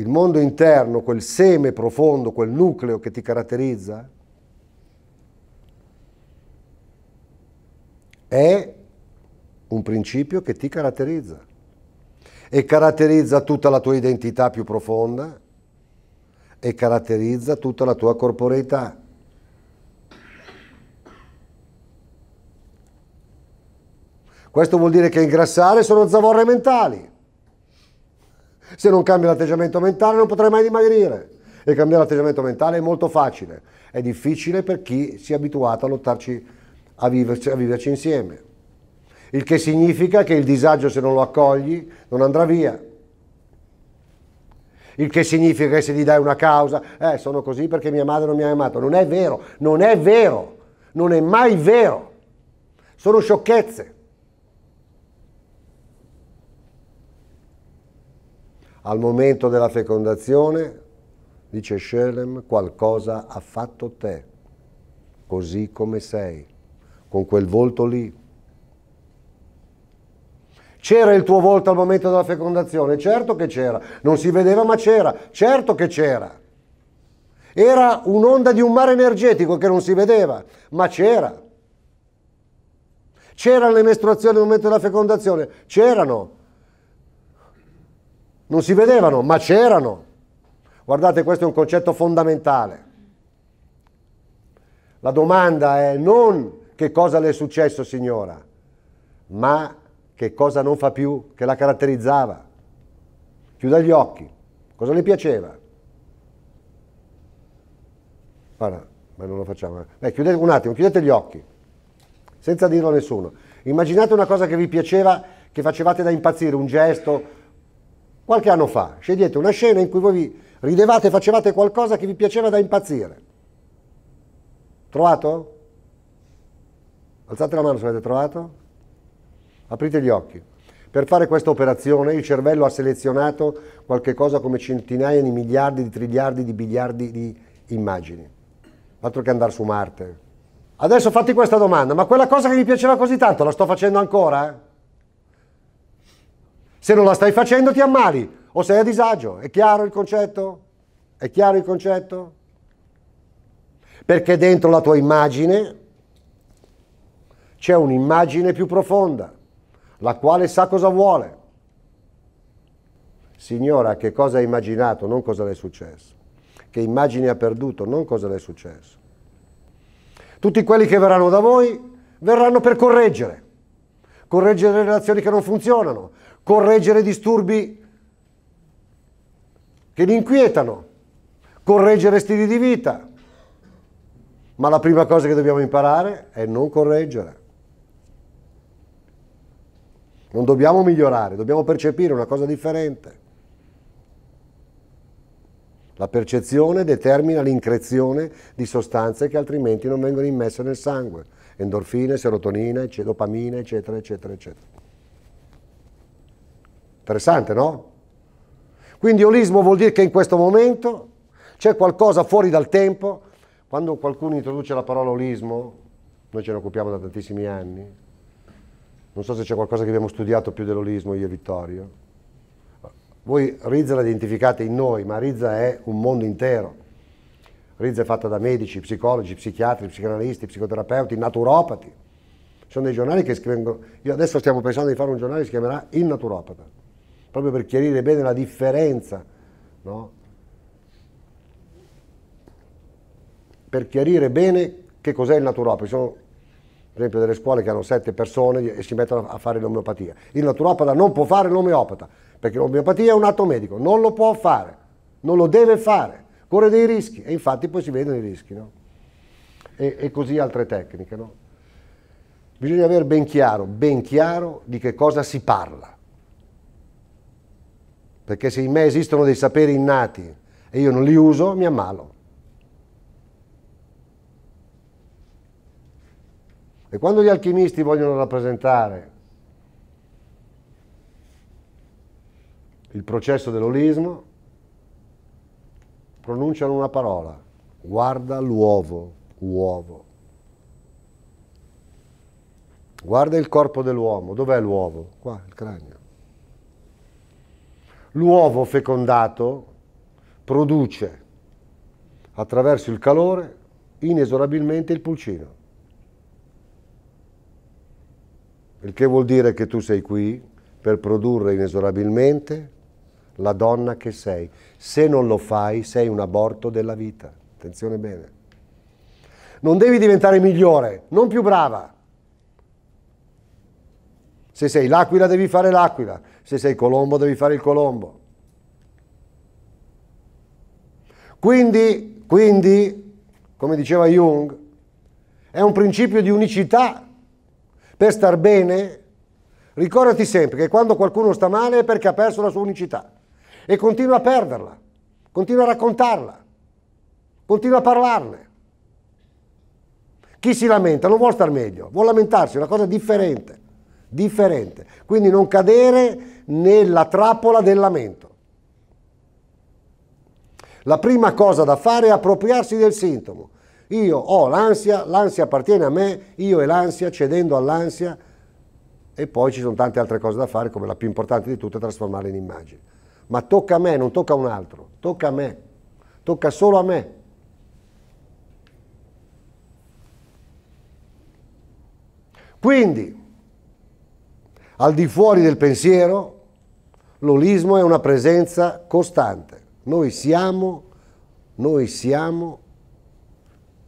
il mondo interno, quel seme profondo, quel nucleo che ti caratterizza, è un principio che ti caratterizza e caratterizza tutta la tua identità più profonda e caratterizza tutta la tua corporeità. Questo vuol dire che ingrassare sono zavorre mentali. Se non cambio l'atteggiamento mentale non potrai mai dimagrire. E cambiare l'atteggiamento mentale è molto facile. È difficile per chi si è abituato a lottarci, a viverci, a viverci insieme. Il che significa che il disagio, se non lo accogli, non andrà via. Il che significa che se gli dai una causa, eh, sono così perché mia madre non mi ha amato. Non è vero, non è vero, non è mai vero. Sono sciocchezze. Al momento della fecondazione, dice Schelem, qualcosa ha fatto te, così come sei, con quel volto lì. C'era il tuo volto al momento della fecondazione? Certo che c'era, non si vedeva ma c'era, certo che c'era. Era un'onda di un mare energetico che non si vedeva, ma c'era. C'erano le mestruazioni al momento della fecondazione? C'erano, non si vedevano, ma c'erano. Guardate, questo è un concetto fondamentale. La domanda è non che cosa le è successo signora, ma che cosa non fa più, che la caratterizzava. Chiuda gli occhi, cosa le piaceva? Guarda, ma non lo facciamo. Eh. Beh, chiudete un attimo, chiudete gli occhi, senza dirlo a nessuno. Immaginate una cosa che vi piaceva, che facevate da impazzire, un gesto, Qualche anno fa scegliete una scena in cui voi vi ridevate e facevate qualcosa che vi piaceva da impazzire. Trovato? Alzate la mano se l'avete trovato. Aprite gli occhi. Per fare questa operazione il cervello ha selezionato qualche cosa come centinaia di miliardi, di triliardi, di biliardi di immagini. Altro che andare su Marte. Adesso fatti questa domanda, ma quella cosa che vi piaceva così tanto la sto facendo ancora? Se non la stai facendo ti ammali o sei a disagio. È chiaro il concetto? È chiaro il concetto? Perché dentro la tua immagine c'è un'immagine più profonda, la quale sa cosa vuole. Signora, che cosa ha immaginato, non cosa le è successo. Che immagine ha perduto, non cosa le è successo. Tutti quelli che verranno da voi verranno per correggere, correggere le relazioni che non funzionano, correggere disturbi che li inquietano, correggere stili di vita. Ma la prima cosa che dobbiamo imparare è non correggere. Non dobbiamo migliorare, dobbiamo percepire una cosa differente. La percezione determina l'increzione di sostanze che altrimenti non vengono immesse nel sangue, endorfine, serotonina, dopamina, eccetera, eccetera, eccetera. Interessante, no? Quindi olismo vuol dire che in questo momento c'è qualcosa fuori dal tempo. Quando qualcuno introduce la parola olismo, noi ce ne occupiamo da tantissimi anni. Non so se c'è qualcosa che abbiamo studiato più dell'olismo io e Vittorio. Voi Rizza la identificate in noi, ma Rizza è un mondo intero. Rizza è fatta da medici, psicologi, psichiatri, psicanalisti, psicoterapeuti, naturopati. Ci sono dei giornali che scrivono. Io adesso stiamo pensando di fare un giornale che si chiamerà Il Naturopata proprio per chiarire bene la differenza, no? per chiarire bene che cos'è il naturopata. Ci sono per esempio delle scuole che hanno sette persone e si mettono a fare l'omeopatia. Il naturopata non può fare l'omeopata, perché l'omeopatia è un atto medico, non lo può fare, non lo deve fare, corre dei rischi e infatti poi si vedono i rischi. No? E, e, così altre tecniche. No? Bisogna avere ben chiaro, ben chiaro di che cosa si parla perché se in me esistono dei saperi innati e io non li uso, mi ammalo. E quando gli alchimisti vogliono rappresentare il processo dell'olismo, pronunciano una parola, guarda l'uovo, uovo. Guarda il corpo dell'uomo, dov'è l'uovo? Qua, il cranio. L'uovo fecondato produce attraverso il calore inesorabilmente il pulcino. Il che vuol dire che tu sei qui per produrre inesorabilmente la donna che sei. Se non lo fai, sei un aborto della vita. Attenzione bene. Non devi diventare migliore, non più brava. Se sei l'aquila devi fare l'aquila, se sei colombo devi fare il colombo. Quindi, quindi, come diceva Jung, è un principio di unicità. Per star bene, ricordati sempre che quando qualcuno sta male è perché ha perso la sua unicità e continua a perderla, continua a raccontarla, continua a parlarne. Chi si lamenta non vuole star meglio, vuole lamentarsi, è una cosa differente differente. Quindi non cadere nella trappola del lamento. La prima cosa da fare è appropriarsi del sintomo. Io ho l'ansia, l'ansia appartiene a me, io e l'ansia, cedendo all'ansia, e poi ci sono tante altre cose da fare, come la più importante di tutte, trasformarla in immagine. Ma tocca a me, non tocca a un altro, tocca a me, tocca solo a me. Quindi, al di fuori del pensiero, l'olismo è una presenza costante. Noi siamo, noi siamo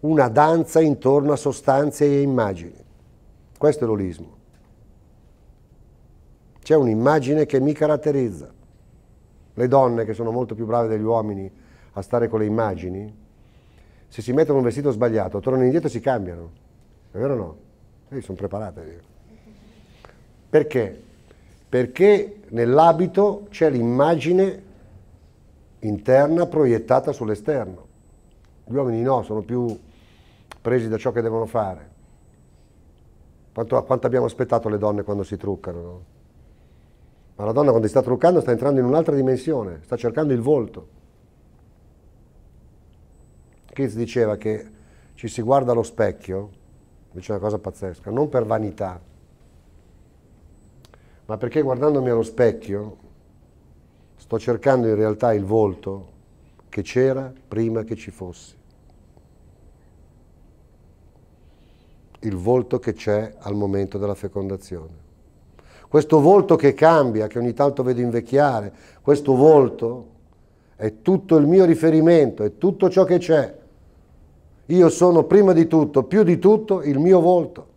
una danza intorno a sostanze e immagini. Questo è l'olismo. C'è un'immagine che mi caratterizza. Le donne, che sono molto più brave degli uomini a stare con le immagini, se si mettono un vestito sbagliato, tornano indietro e si cambiano. È vero o no? Sì, sono preparate. Perché? Perché nell'abito c'è l'immagine interna proiettata sull'esterno. Gli uomini no, sono più presi da ciò che devono fare. Quanto, quanto abbiamo aspettato le donne quando si truccano? No? Ma la donna quando si sta truccando sta entrando in un'altra dimensione, sta cercando il volto. Keats diceva che ci si guarda allo specchio, dice una cosa pazzesca, non per vanità, ma perché guardandomi allo specchio sto cercando in realtà il volto che c'era prima che ci fossi. Il volto che c'è al momento della fecondazione. Questo volto che cambia, che ogni tanto vedo invecchiare, questo volto è tutto il mio riferimento, è tutto ciò che c'è. Io sono prima di tutto, più di tutto, il mio volto.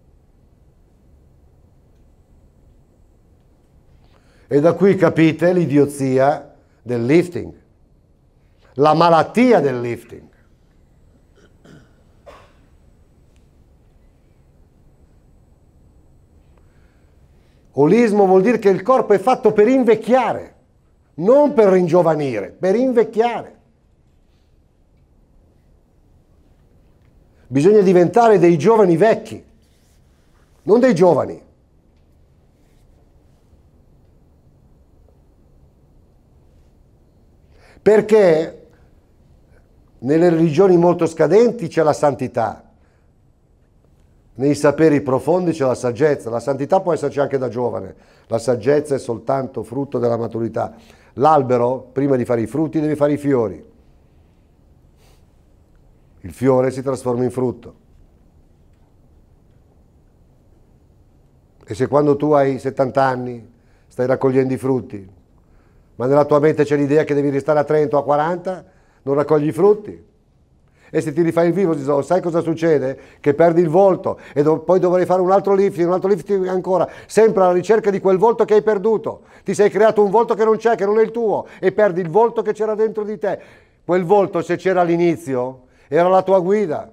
E da qui capite l'idiozia del lifting, la malattia del lifting. Olismo vuol dire che il corpo è fatto per invecchiare, non per ringiovanire, per invecchiare. Bisogna diventare dei giovani vecchi, non dei giovani. Perché nelle religioni molto scadenti c'è la santità, nei saperi profondi c'è la saggezza, la santità può esserci anche da giovane, la saggezza è soltanto frutto della maturità. L'albero, prima di fare i frutti, deve fare i fiori. Il fiore si trasforma in frutto. E se quando tu hai 70 anni stai raccogliendo i frutti, ma nella tua mente c'è l'idea che devi restare a 30 o a 40, non raccogli i frutti. E se ti rifai il vivo, sai cosa succede? Che perdi il volto e do- poi dovrai fare un altro lifting, un altro lifting ancora, sempre alla ricerca di quel volto che hai perduto. Ti sei creato un volto che non c'è, che non è il tuo, e perdi il volto che c'era dentro di te. Quel volto, se c'era all'inizio, era la tua guida.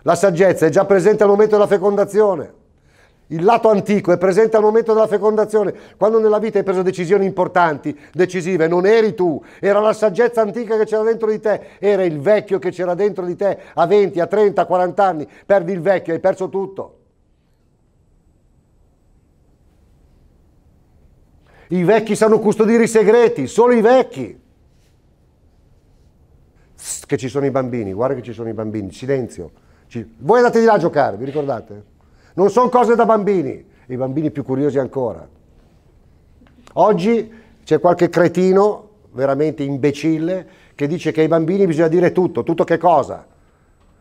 La saggezza è già presente al momento della fecondazione. Il lato antico è presente al momento della fecondazione, quando nella vita hai preso decisioni importanti, decisive, non eri tu, era la saggezza antica che c'era dentro di te, era il vecchio che c'era dentro di te a 20, a 30, a 40 anni, perdi il vecchio, hai perso tutto. I vecchi sanno custodire i segreti, solo i vecchi. Che ci sono i bambini, guarda che ci sono i bambini, silenzio. Voi andate di là a giocare, vi ricordate? Non sono cose da bambini, i bambini più curiosi ancora. Oggi c'è qualche cretino, veramente imbecille, che dice che ai bambini bisogna dire tutto, tutto che cosa?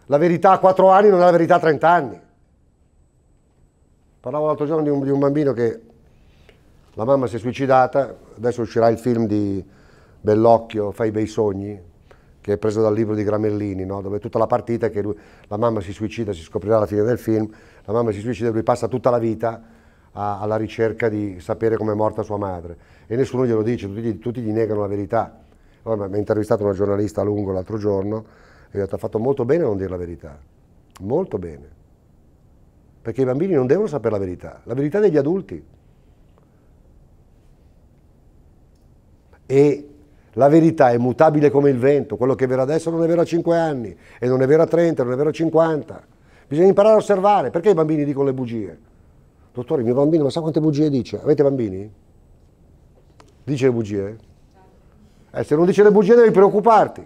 La verità a 4 anni non è la verità a 30 anni. Parlavo l'altro giorno di un, di un bambino che la mamma si è suicidata, adesso uscirà il film di Bellocchio, Fai bei sogni, che è preso dal libro di Gramellini, no? dove tutta la partita che lui, la mamma si suicida, si scoprirà alla fine del film, la mamma si suicida e lui passa tutta la vita a, alla ricerca di sapere come è morta sua madre e nessuno glielo dice, tutti, tutti gli negano la verità. Allora, mi ha intervistato una giornalista a lungo l'altro giorno e gli ho detto ha fatto molto bene a non dire la verità, molto bene, perché i bambini non devono sapere la verità, la verità degli adulti. E la verità è mutabile come il vento, quello che è vero adesso non è vero a 5 anni, e non è vero a 30, non è vero a 50. Bisogna imparare a osservare. Perché i bambini dicono le bugie? Dottore, il mio bambino ma sa quante bugie dice? Avete bambini? Dice le bugie? Eh, se non dice le bugie devi preoccuparti.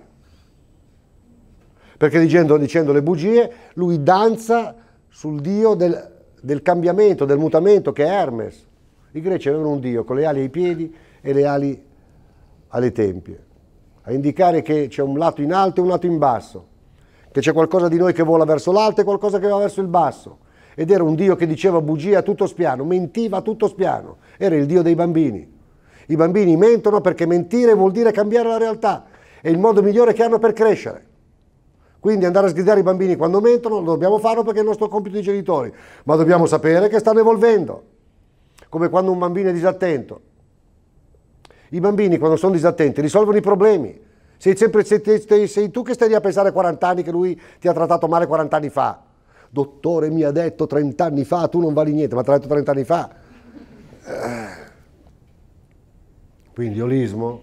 Perché dicendo, dicendo le bugie lui danza sul dio del, del cambiamento, del mutamento che è Hermes. I greci avevano un dio con le ali ai piedi e le ali alle tempie, a indicare che c'è un lato in alto e un lato in basso che c'è qualcosa di noi che vola verso l'alto e qualcosa che va verso il basso. Ed era un Dio che diceva bugie a tutto spiano, mentiva a tutto spiano, era il Dio dei bambini. I bambini mentono perché mentire vuol dire cambiare la realtà, è il modo migliore che hanno per crescere. Quindi andare a sgridare i bambini quando mentono lo dobbiamo farlo perché è il nostro compito di genitori, ma dobbiamo sapere che stanno evolvendo, come quando un bambino è disattento. I bambini quando sono disattenti risolvono i problemi, sei, sempre, sei, sei, sei tu che stai lì a pensare 40 anni che lui ti ha trattato male 40 anni fa. Dottore mi ha detto 30 anni fa, tu non vali niente, ma ti ha detto 30 anni fa. Eh. Quindi olismo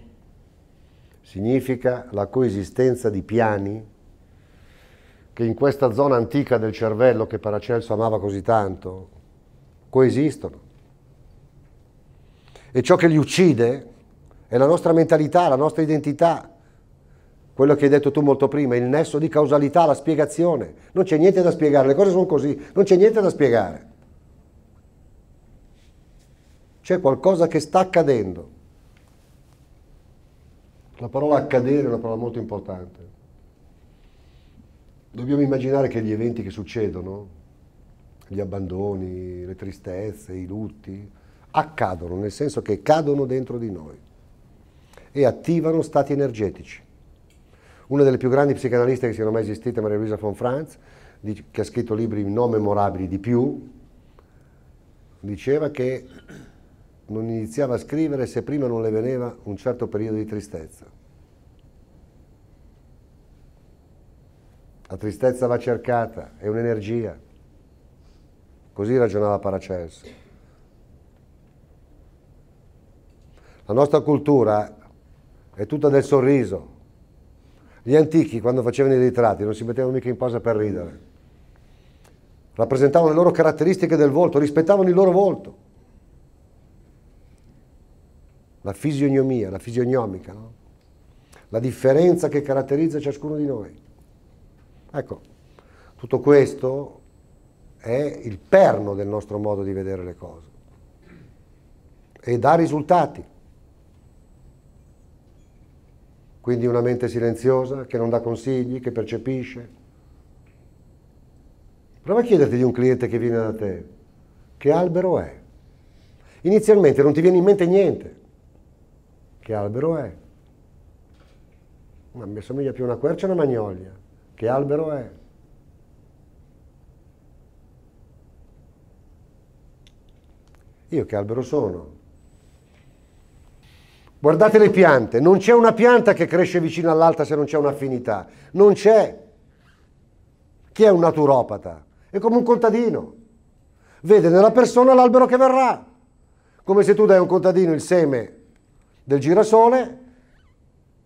significa la coesistenza di piani che in questa zona antica del cervello che Paracelso amava così tanto, coesistono. E ciò che li uccide è la nostra mentalità, la nostra identità, quello che hai detto tu molto prima, il nesso di causalità, la spiegazione. Non c'è niente da spiegare, le cose sono così, non c'è niente da spiegare. C'è qualcosa che sta accadendo. La parola accadere è una parola molto importante. Dobbiamo immaginare che gli eventi che succedono, gli abbandoni, le tristezze, i lutti, accadono, nel senso che cadono dentro di noi e attivano stati energetici una delle più grandi psicanaliste che siano mai esistite, Maria Luisa von Franz, che ha scritto libri non memorabili di più, diceva che non iniziava a scrivere se prima non le veniva un certo periodo di tristezza. La tristezza va cercata, è un'energia. Così ragionava Paracelso. La nostra cultura è tutta del sorriso, gli antichi, quando facevano i ritratti, non si mettevano mica in pausa per ridere. Rappresentavano le loro caratteristiche del volto, rispettavano il loro volto. La fisionomia, la fisionomica, no? la differenza che caratterizza ciascuno di noi. Ecco, tutto questo è il perno del nostro modo di vedere le cose e dà risultati. Quindi una mente silenziosa che non dà consigli, che percepisce. Prova a chiederti di un cliente che viene da te, che albero è? Inizialmente non ti viene in mente niente. Che albero è? Ma mi assomiglia più a una quercia o una magnolia. Che albero è? Io che albero sono? Guardate le piante, non c'è una pianta che cresce vicino all'altra se non c'è un'affinità. Non c'è. Chi è un naturopata? È come un contadino. Vede nella persona l'albero che verrà. Come se tu dai a un contadino il seme del girasole,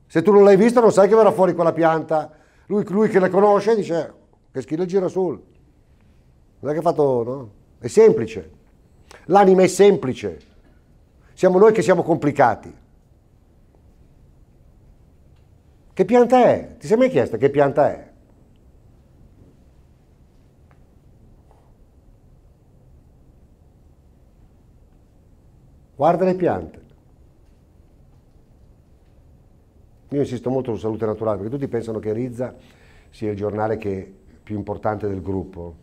se tu non l'hai visto non sai che verrà fuori quella pianta. Lui, lui che la conosce dice che schifo il girasole. Non è che ha fatto, no? È semplice. L'anima è semplice. Siamo noi che siamo complicati. Che pianta è? Ti sei mai chiesto che pianta è? Guarda le piante. Io insisto molto su Salute Naturale perché tutti pensano che Rizza sia il giornale più importante del gruppo.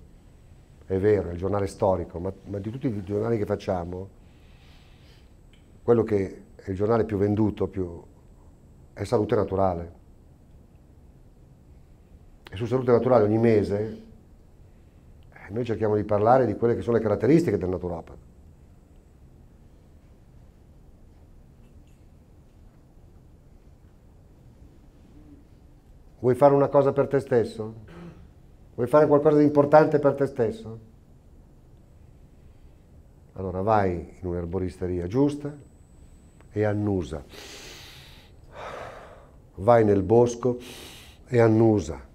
È vero, è il giornale storico, ma, ma di tutti i giornali che facciamo, quello che è il giornale più venduto più, è Salute Naturale e su salute naturale ogni mese, eh, noi cerchiamo di parlare di quelle che sono le caratteristiche del naturopata. Vuoi fare una cosa per te stesso? Vuoi fare qualcosa di importante per te stesso? Allora vai in un'erboristeria giusta e annusa. Vai nel bosco e annusa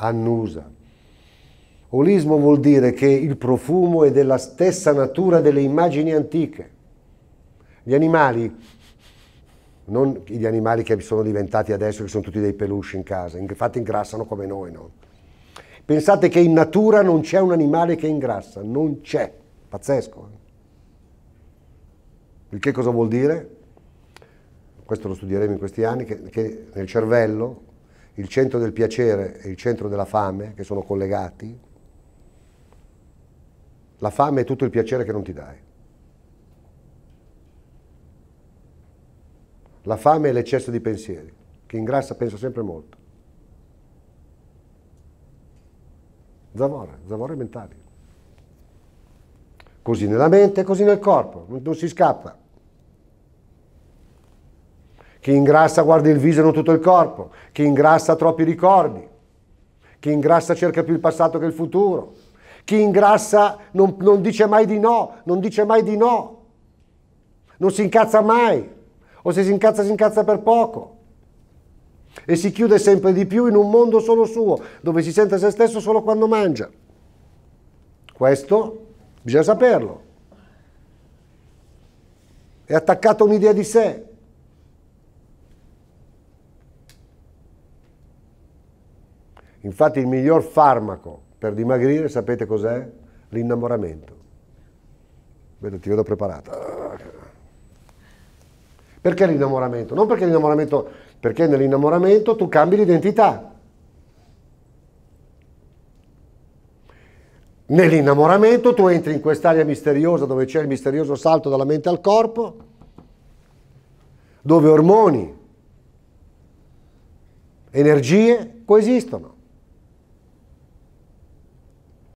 annusa. Olismo vuol dire che il profumo è della stessa natura delle immagini antiche. Gli animali, non gli animali che sono diventati adesso, che sono tutti dei peluche in casa, infatti ingrassano come noi, no? Pensate che in natura non c'è un animale che ingrassa, non c'è. Pazzesco. Eh? Il che cosa vuol dire? Questo lo studieremo in questi anni, che, che nel cervello il centro del piacere e il centro della fame, che sono collegati, la fame è tutto il piacere che non ti dai. La fame è l'eccesso di pensieri. che ingrassa pensa sempre molto. Zavorra, zavorra mentali. Così nella mente, così nel corpo, non si scappa. Chi ingrassa guarda il viso e non tutto il corpo. Chi ingrassa ha troppi ricordi. Chi ingrassa cerca più il passato che il futuro. Chi ingrassa non, non dice mai di no, non dice mai di no. Non si incazza mai. O se si incazza, si incazza per poco. E si chiude sempre di più in un mondo solo suo, dove si sente se stesso solo quando mangia. Questo bisogna saperlo. È attaccato a un'idea di sé, Infatti il miglior farmaco per dimagrire, sapete cos'è? L'innamoramento. Vedo, ti vedo preparata. Perché l'innamoramento? Non perché l'innamoramento, perché nell'innamoramento tu cambi l'identità. Nell'innamoramento tu entri in quest'area misteriosa dove c'è il misterioso salto dalla mente al corpo, dove ormoni, energie coesistono.